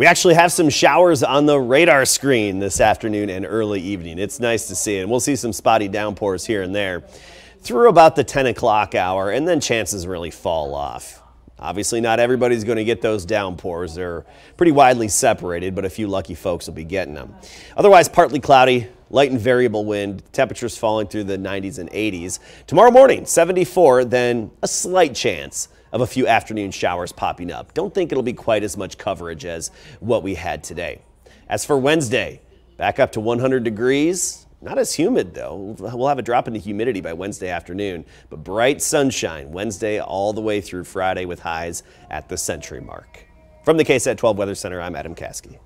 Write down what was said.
We actually have some showers on the radar screen this afternoon and early evening. It's nice to see, and we'll see some spotty downpours here and there through about the 10 o'clock hour, and then chances really fall off. Obviously, not everybody's going to get those downpours. They're pretty widely separated, but a few lucky folks will be getting them. Otherwise, partly cloudy, light and variable wind, temperatures falling through the 90s and 80s. Tomorrow morning, 74, then a slight chance of a few afternoon showers popping up. Don't think it'll be quite as much coverage as what we had today. As for Wednesday, back up to 100 degrees. Not as humid though. We'll have a drop in the humidity by Wednesday afternoon, but bright sunshine Wednesday all the way through Friday with highs at the century mark. From the KSAT 12 Weather Center, I'm Adam Caskey.